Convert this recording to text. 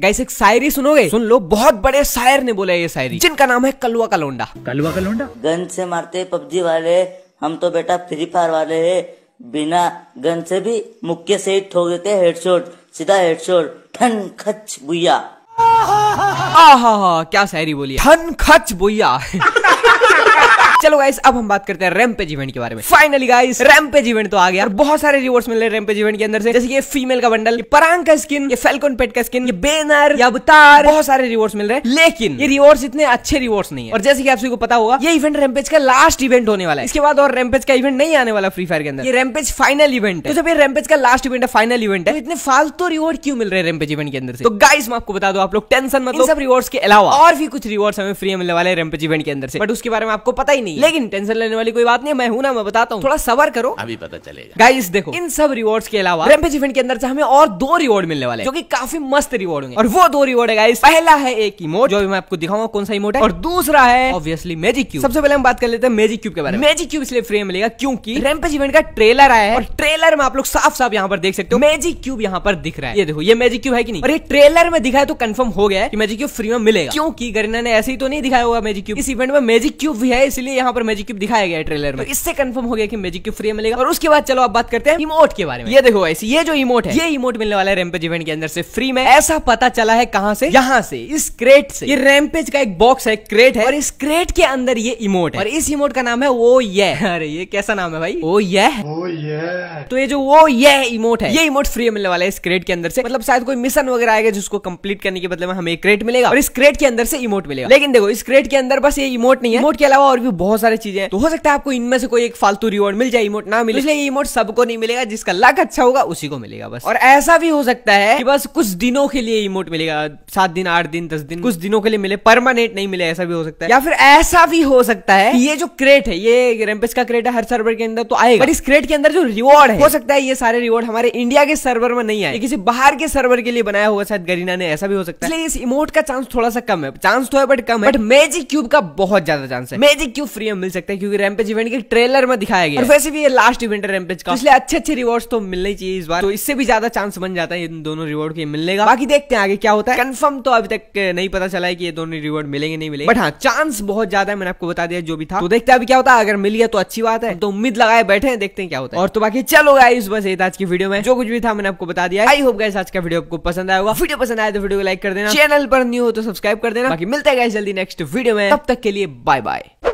guys एक शायरी सुनोगे सुन लो बहुत बड़े शायर ने बोला ये शायरी जिनका नाम है कलुआ का लोंडा कलुआ का लोंडा गन से मारते पबजी वाले हम तो बेटा फ्री फायर वाले है बिना गन से भी मुक्के से ही ठोक देते हेडशॉट सीधा हेडशॉट ठन खच बुया आहा हा क्या शायरी बोली ठन खच बुया चलो गाइस अब हम बात करते हैं पेज इवेंट के बारे में फाइनली गाइस रैमपेज इवेंट तो आ गया और बहुत सारे रिवॉर्ड्स मिल रहे हैं पेज इवेंट के अंदर से जैसे ये फीमेल का बंडल ये परांग का स्किन ये फेलकोन पेट का स्किन ये बेनर या अवतार बहुत सारे रिवॉर्ड्स मिल रहे हैं लेकिन ये रिवॉर्ड्स इतने अच्छे रिवॉर्ड्स नहीं है और जैसे कि आप सभी को पता होगा ये इवेंट रैमपेज का लास्ट इवेंट होने वाला है इसके बाद और रैमपेज का इवेंट नहीं आने वाला फ्री फायर के अंदर ये रैमपेज फाइनल इवेंट है तो जब ये रैमपेज का लास्ट इवेंट है फाइनल इवेंट है तो इतने फालतू रिवॉर्ड क्यों मिल रहे हैं रैमपेज इवेंट के अंदर से तो गाइस मैं आपको बता दो आप लोग टेंशन मतलब सब रिवॉर्ड्स के अलावा और भी कुछ रिवॉर्ड्स हमें फ्री मिलने वाले रैमपेज इवेंट के अंदर से बट उसके बारे में आपको पता ही नहीं नहीं है लेकिन टेंशन लेने वाली कोई बात नहीं मैं हूं ना मैं बताता हूँ थोड़ा सबर करो अभी पता चलेगा गाइस देखो इन सब रिवॉर्ड्स के अलावा रेमपेज इवेंट के अंदर से हमें और दो रिवॉर्ड मिलने वाले जो की काफी मस्त रिवॉर्ड होंगे और वो दो रिवॉर्ड है गाइस पहला है एक इमोट जो मैं आपको दिखाऊंगा कौन सा इमोट है और दूसरा है ऑब्वियसली मैजिक क्यूब सबसे पहले हम बात कर लेते हैं मैजिक क्यूब के बारे में मैजिक क्यूब इसलिए फ्री मिलेगा क्योंकि रेमपेज इवेंट का ट्रेलर आया है और ट्रेलर में आप लोग साफ साफ यहाँ पर देख सकते हो मैजिक क्यूब यहाँ पर दिख रहा है ये देखो ये मैजिक क्यूब है कि नहीं और ये ट्रेलर में दिखा है तो कंफर्म हो गया है कि मैजिक क्यूब फ्री में मिलेगा क्योंकि गरीना ने ऐसे ही तो नहीं दिखाया होगा मैजिक क्यूब इस इवेंट में मैजिक क्यूब भी है इसलिए यहाँ पर मैजिक क्यूब दिखाया गया है ट्रेलर में तो इससे कंफर्म हो गया कि मैजिक क्यूब फ्री मिलेगा और उसके बाद चलो आप बात करते हैं इमोट के बारे में ये देखो ऐसी ये जो इमोट है ये इमोट मिलने वाला है रैमपेज इवेंट के अंदर से फ्री में ऐसा पता चला है कहाँ से यहाँ से इस क्रेट से ये रैमपेज का एक बॉक्स है क्रेट है और इस क्रेट के अंदर ये इमोट है और इस इमोट का नाम है वो ये अरे ये कैसा नाम है भाई वो ये ये तो ये जो वो ये इमोट है ये इमोट फ्री मिलने वाला है इस क्रेट के अंदर से मतलब शायद कोई मिशन वगैरह आएगा जिसको कंप्लीट करने के बदले में हमें क्रेट मिलेगा और इस क्रेट के अंदर से इमोट मिलेगा लेकिन देखो इस क्रेट के अंदर बस ये इमोट नहीं है इमोट के अलावा और भी बहुत बहुत सारी चीजें तो हो सकता है आपको इनमें से कोई एक फालतू रिवॉर्ड मिल जाए इमोट ना मिले इसलिए ये इमोट सबको नहीं मिलेगा जिसका लक अच्छा होगा उसी को मिलेगा बस और ऐसा भी हो सकता है कि बस कुछ दिनों के लिए इमोट मिलेगा सात दिन आठ दिन दस दिन कुछ दिनों के लिए मिले परमानेंट नहीं मिले ऐसा भी हो सकता है या फिर ऐसा भी हो सकता है ये जो क्रेट है ये रेमपेज का क्रेट है हर सर्वर के अंदर तो आएगा इस क्रेट के अंदर जो रिवॉर्ड है हो सकता है ये सारे रिवॉर्ड हमारे इंडिया के सर्वर में नहीं आए किसी बाहर के सर्वर के लिए बनाया होगा शायद गरीना ने ऐसा भी हो सकता है इस इमोट का चांस थोड़ा सा कम है चांस तो है बट कम है बट मैजिक क्यूब का बहुत ज्यादा चांस है मैजिक क्यूब फ्री में मिल सकते हैं क्योंकि रैमपेज इवेंट के ट्रेलर में दिखाया गया और वैसे भी ये लास्ट इवेंट है रैमपेज का तो इसलिए अच्छे अच्छे रिवॉर्ड तो मिलने चाहिए इस बार तो इससे भी ज्यादा चांस बन जाता है इन दोनों रिवॉर्ड के मिलने का बाकी देखते हैं आगे क्या होता है कंफर्म तो अभी तक नहीं पता चला है कि ये दोनों रिवॉर्ड मिलेंगे नहीं मिलेंगे बट हाँ चांस बहुत ज्यादा है मैंने आपको बता दिया जो भी था तो देखते हैं अभी क्या होता है अगर मिल गया तो अच्छी बात है तो उम्मीद लगाए बैठे हैं देखते हैं क्या होता है और तो बाकी चलो इस बस आज की वीडियो में जो कुछ भी था मैंने आपको बता दिया आई होप गाइस आज का वीडियो आपको पसंद आया होगा वीडियो पसंद आया तो वीडियो को लाइक कर देना चैनल पर न्यू हो तो सब्सक्राइब कर देना बाकी मिलते हैं जल्दी नेक्स्ट वीडियो में तब तक के लिए बाय बाय